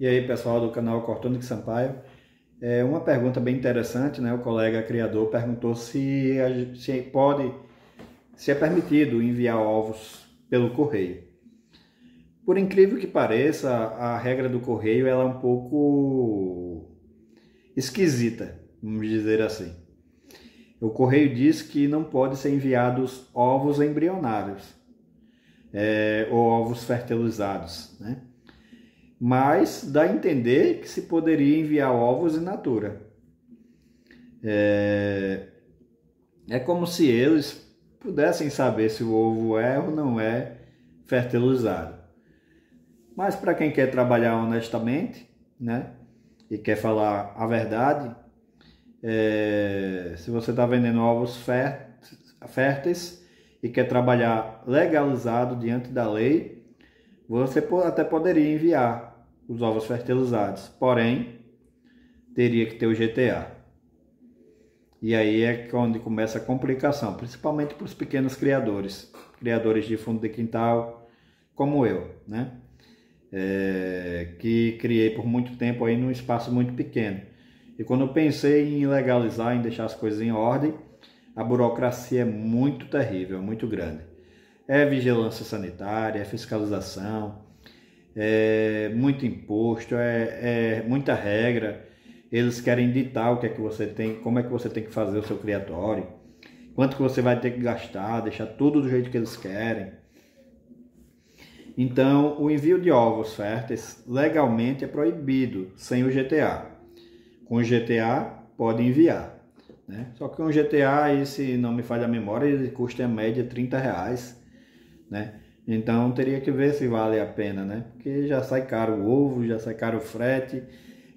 E aí, pessoal do canal Cortonic Sampaio. É uma pergunta bem interessante, né? O colega criador perguntou se, se pode, se é permitido enviar ovos pelo correio. Por incrível que pareça, a regra do correio ela é um pouco esquisita, vamos dizer assim. O correio diz que não pode ser enviados ovos embrionários é, ou ovos fertilizados, né? mas dá a entender que se poderia enviar ovos in natura. É, é como se eles pudessem saber se o ovo é ou não é fertilizado. Mas para quem quer trabalhar honestamente, né, e quer falar a verdade, é, se você está vendendo ovos férteis e quer trabalhar legalizado diante da lei, você até poderia enviar os ovos fertilizados. Porém, teria que ter o GTA. E aí é onde começa a complicação, principalmente para os pequenos criadores, criadores de fundo de quintal, como eu, né? É, que criei por muito tempo aí num espaço muito pequeno. E quando eu pensei em legalizar, em deixar as coisas em ordem, a burocracia é muito terrível, muito grande. É vigilância sanitária, é fiscalização, é muito imposto, é, é muita regra. Eles querem ditar o que é que você tem, como é que você tem que fazer o seu criatório, quanto que você vai ter que gastar, deixar tudo do jeito que eles querem. Então, o envio de ovos férteis legalmente é proibido sem o GTA. Com o GTA, pode enviar. Né? Só que um GTA, aí, se não me falha a memória, ele custa em média 30 reais. Né? Então teria que ver se vale a pena, né? Porque já sai caro o ovo, já sai caro o frete,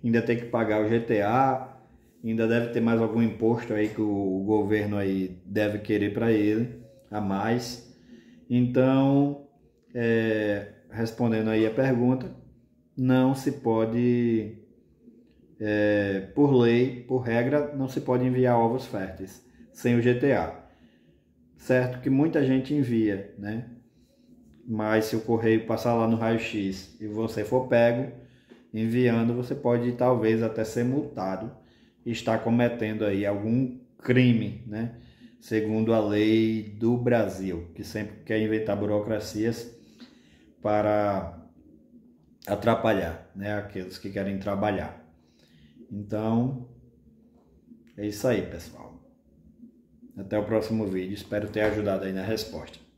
ainda tem que pagar o GTA, ainda deve ter mais algum imposto aí que o governo aí deve querer para ele a mais. Então, é, respondendo aí a pergunta, não se pode, é, por lei, por regra, não se pode enviar ovos férteis sem o GTA. Certo que muita gente envia, né? Mas se o correio passar lá no raio-x e você for pego enviando, você pode talvez até ser multado e estar cometendo aí algum crime, né? Segundo a lei do Brasil, que sempre quer inventar burocracias para atrapalhar, né? Aqueles que querem trabalhar. Então, é isso aí, pessoal. Até o próximo vídeo. Espero ter ajudado aí na resposta.